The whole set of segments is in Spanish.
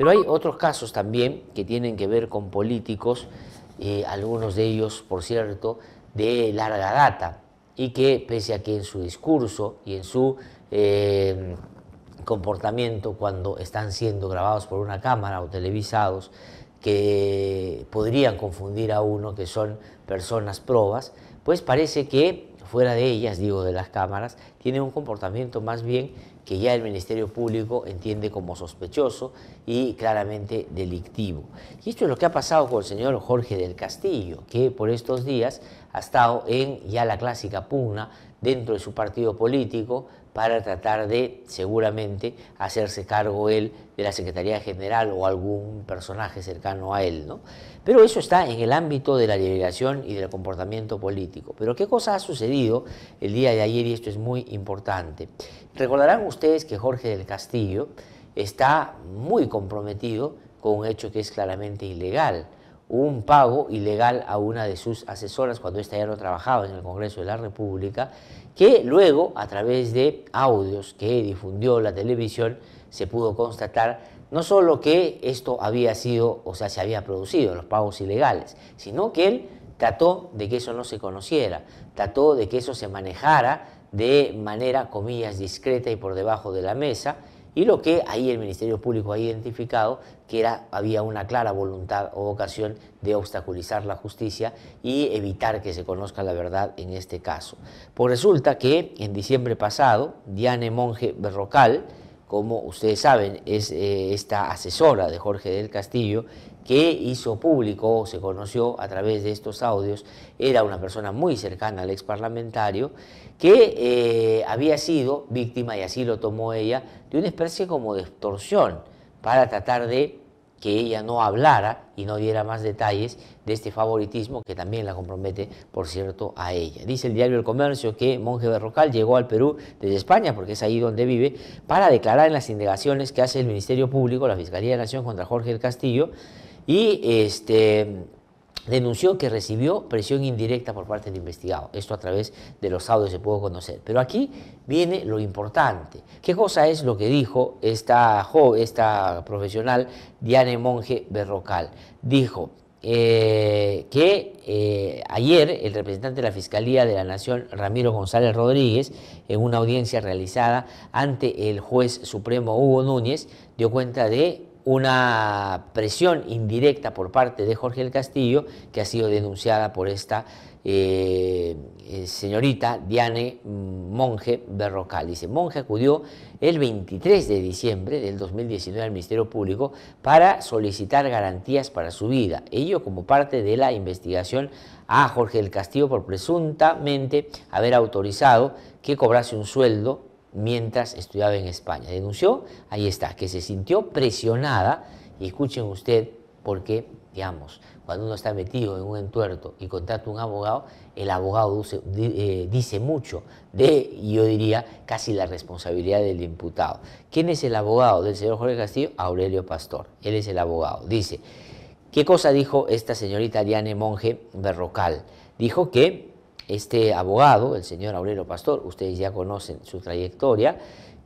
Pero hay otros casos también que tienen que ver con políticos, eh, algunos de ellos, por cierto, de larga data, y que pese a que en su discurso y en su eh, comportamiento cuando están siendo grabados por una cámara o televisados, que podrían confundir a uno que son personas probas, pues parece que fuera de ellas, digo de las cámaras, tienen un comportamiento más bien que ya el Ministerio Público entiende como sospechoso y claramente delictivo. Y esto es lo que ha pasado con el señor Jorge del Castillo, que por estos días ha estado en ya la clásica pugna dentro de su partido político, para tratar de, seguramente, hacerse cargo él de la Secretaría General o algún personaje cercano a él. ¿no? Pero eso está en el ámbito de la delegación y del comportamiento político. Pero ¿qué cosa ha sucedido el día de ayer? Y esto es muy importante. Recordarán ustedes que Jorge del Castillo está muy comprometido con un hecho que es claramente ilegal un pago ilegal a una de sus asesoras cuando esta ya no trabajaba en el Congreso de la República, que luego a través de audios que difundió la televisión se pudo constatar no solo que esto había sido, o sea, se había producido los pagos ilegales, sino que él trató de que eso no se conociera, trató de que eso se manejara de manera, comillas, discreta y por debajo de la mesa, y lo que ahí el Ministerio Público ha identificado que era, había una clara voluntad o ocasión de obstaculizar la justicia y evitar que se conozca la verdad en este caso. Pues resulta que en diciembre pasado, Diane Monge Berrocal, como ustedes saben, es eh, esta asesora de Jorge del Castillo, que hizo público, se conoció a través de estos audios, era una persona muy cercana al ex parlamentario, que eh, había sido víctima, y así lo tomó ella, de una especie como de extorsión para tratar de que ella no hablara y no diera más detalles de este favoritismo que también la compromete, por cierto, a ella. Dice el diario El Comercio que Monje Berrocal llegó al Perú desde España, porque es ahí donde vive, para declarar en las indagaciones que hace el Ministerio Público, la Fiscalía de Nación contra Jorge del Castillo, y este, denunció que recibió presión indirecta por parte del investigado. Esto a través de los audios se pudo conocer. Pero aquí viene lo importante. ¿Qué cosa es lo que dijo esta, joven, esta profesional Diane Monge Berrocal? Dijo, eh, que eh, ayer el representante de la Fiscalía de la Nación, Ramiro González Rodríguez, en una audiencia realizada ante el juez supremo Hugo Núñez, dio cuenta de una presión indirecta por parte de Jorge del Castillo, que ha sido denunciada por esta eh, eh, señorita Diane mm, Monje Berrocal. Dice, Monje acudió el 23 de diciembre del 2019 al Ministerio Público para solicitar garantías para su vida, ello como parte de la investigación a Jorge del Castillo por presuntamente haber autorizado que cobrase un sueldo mientras estudiaba en España. Denunció, ahí está, que se sintió presionada, y escuchen usted, porque, digamos, cuando uno está metido en un entuerto y contrata un abogado, el abogado eh, dice, mucho de, yo diría, casi la responsabilidad del imputado. ¿Quién es el abogado del señor Jorge Castillo? Aurelio Pastor. Él es el abogado. Dice, ¿qué cosa dijo esta señorita Diane Monje Berrocal? Dijo que este abogado, el señor Aurelio Pastor, ustedes ya conocen su trayectoria,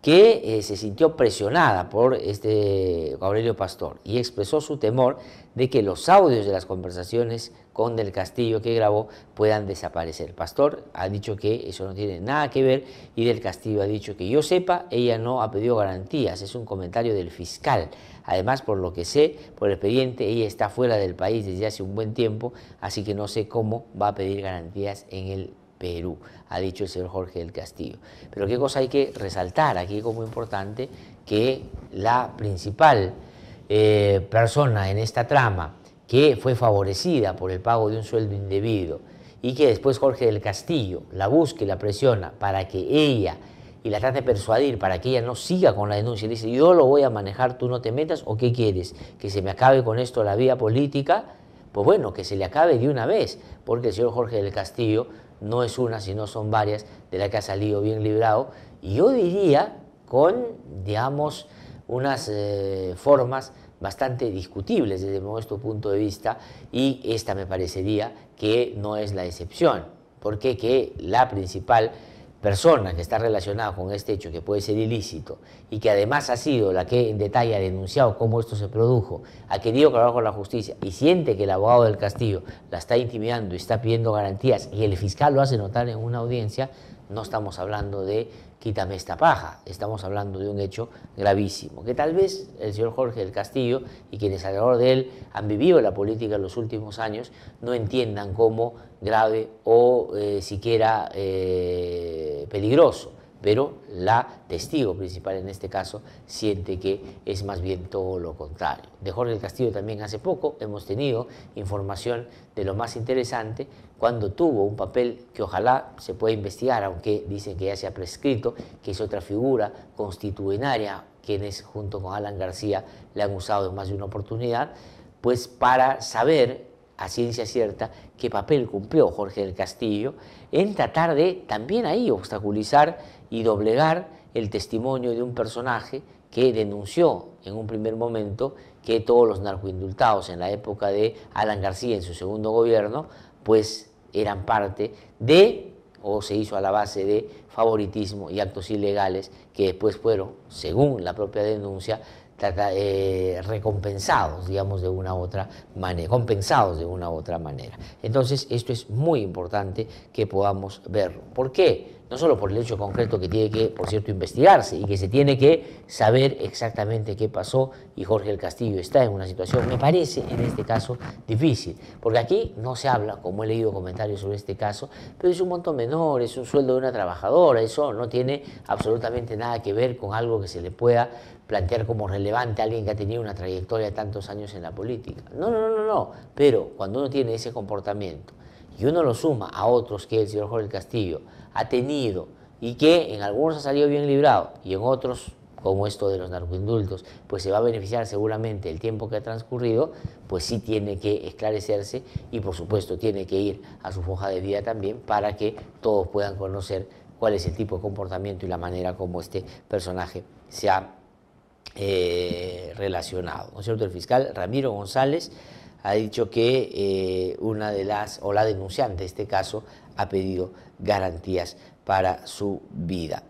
que eh, se sintió presionada por este Aurelio Pastor y expresó su temor de que los audios de las conversaciones con Del Castillo que grabó puedan desaparecer. Pastor ha dicho que eso no tiene nada que ver y Del Castillo ha dicho que yo sepa, ella no ha pedido garantías, es un comentario del fiscal. Además, por lo que sé, por el expediente, ella está fuera del país desde hace un buen tiempo, así que no sé cómo va a pedir garantías en el Perú, ha dicho el señor Jorge del Castillo. Pero qué cosa hay que resaltar aquí como importante, que la principal eh, persona en esta trama que fue favorecida por el pago de un sueldo indebido y que después Jorge del Castillo la busque, y la presiona para que ella y la trate de persuadir para que ella no siga con la denuncia. Le dice, yo lo voy a manejar, tú no te metas, o qué quieres, que se me acabe con esto la vía política pues bueno, que se le acabe de una vez, porque el señor Jorge del Castillo no es una, sino son varias de las que ha salido bien librado, y yo diría con, digamos, unas eh, formas bastante discutibles desde nuestro punto de vista, y esta me parecería que no es la excepción, porque que la principal persona que está relacionada con este hecho, que puede ser ilícito, y que además ha sido la que en detalle ha denunciado cómo esto se produjo, ha querido colaborar con la justicia y siente que el abogado del Castillo la está intimidando y está pidiendo garantías, y el fiscal lo hace notar en una audiencia, no estamos hablando de quítame esta paja, estamos hablando de un hecho gravísimo, que tal vez el señor Jorge del Castillo y quienes alrededor de él han vivido la política en los últimos años no entiendan cómo grave o eh, siquiera... Eh, eh, peligroso, pero la testigo principal en este caso siente que es más bien todo lo contrario. De Jorge Castillo también hace poco hemos tenido información de lo más interesante cuando tuvo un papel que ojalá se pueda investigar, aunque dicen que ya se ha prescrito, que es otra figura constitucionaria quienes junto con Alan García le han usado en más de una oportunidad, pues para saber a ciencia cierta qué papel cumplió Jorge del Castillo en tratar de también ahí obstaculizar y doblegar el testimonio de un personaje que denunció en un primer momento que todos los narcoindultados en la época de Alan García en su segundo gobierno, pues eran parte de, o se hizo a la base de, favoritismo y actos ilegales que después fueron, según la propia denuncia, recompensados, digamos, de una u otra manera, compensados de una u otra manera. Entonces, esto es muy importante que podamos verlo. ¿Por qué? no solo por el hecho concreto que tiene que, por cierto, investigarse y que se tiene que saber exactamente qué pasó y Jorge el Castillo está en una situación, me parece, en este caso, difícil, porque aquí no se habla, como he leído comentarios sobre este caso, pero es un monto menor, es un sueldo de una trabajadora, eso no tiene absolutamente nada que ver con algo que se le pueda plantear como relevante a alguien que ha tenido una trayectoria de tantos años en la política. No, no, no, no, no, pero cuando uno tiene ese comportamiento, y uno lo suma a otros que el señor Jorge Castillo ha tenido y que en algunos ha salido bien librado y en otros, como esto de los narcoindultos, pues se va a beneficiar seguramente el tiempo que ha transcurrido, pues sí tiene que esclarecerse y por supuesto tiene que ir a su foja de vida también para que todos puedan conocer cuál es el tipo de comportamiento y la manera como este personaje se ha eh, relacionado. ¿No es cierto? El fiscal Ramiro González ha dicho que eh, una de las, o la denunciante de este caso, ha pedido garantías para su vida.